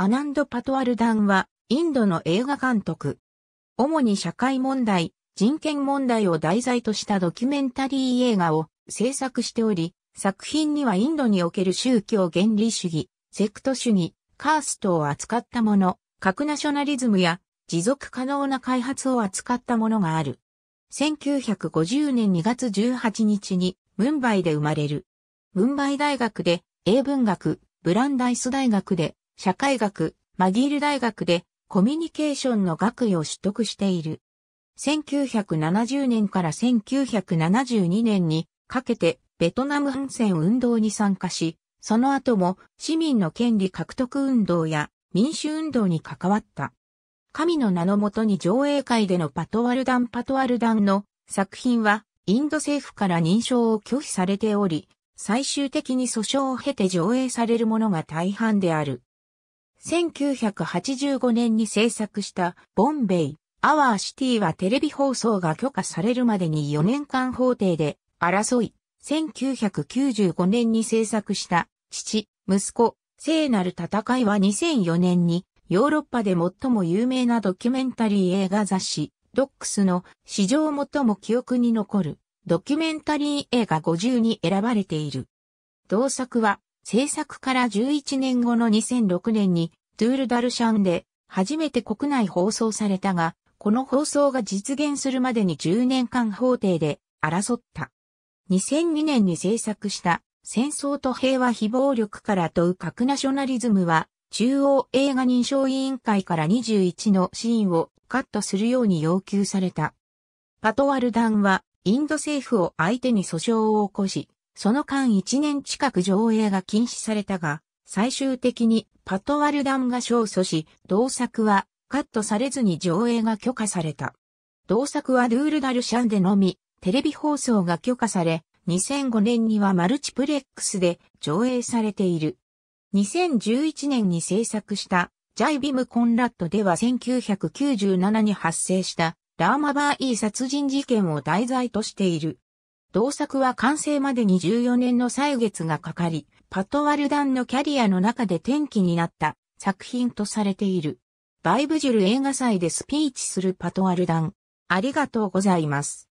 アナンド・パトワルダンは、インドの映画監督。主に社会問題、人権問題を題材としたドキュメンタリー映画を制作しており、作品にはインドにおける宗教原理主義、セクト主義、カーストを扱ったもの、核ナショナリズムや持続可能な開発を扱ったものがある。1950年2月18日にムンバイで生まれる。ムンバイ大学で英文学、ブランダイス大学で社会学、マギール大学でコミュニケーションの学位を取得している。1970年から1972年にかけてベトナム反戦運動に参加し、その後も市民の権利獲得運動や民主運動に関わった。神の名のもとに上映会でのパトワルダンパトワルダンの作品はインド政府から認証を拒否されており、最終的に訴訟を経て上映されるものが大半である。1985年に制作したボンベイ、アワーシティはテレビ放送が許可されるまでに4年間法廷で争い、1995年に制作した父、息子、聖なる戦いは2004年にヨーロッパで最も有名なドキュメンタリー映画雑誌ドックスの史上最も記憶に残るドキュメンタリー映画50に選ばれている。同作は制作から11年後の2006年に、トゥール・ダルシャンで、初めて国内放送されたが、この放送が実現するまでに10年間法廷で争った。2002年に制作した戦争と平和非暴力から問う核ナショナリズムは中央映画認証委員会から21のシーンをカットするように要求された。パトワルダンはインド政府を相手に訴訟を起こし、その間1年近く上映が禁止されたが、最終的にパトワルダンが勝訴し、同作はカットされずに上映が許可された。同作はルールダルシャンでのみ、テレビ放送が許可され、2005年にはマルチプレックスで上映されている。2011年に制作したジャイビム・コンラッドでは1997に発生したラーマバーイー殺人事件を題材としている。同作は完成までに14年の歳月がかかり、パトワルダンのキャリアの中で転機になった作品とされている。バイブジュル映画祭でスピーチするパトワルダン。ありがとうございます。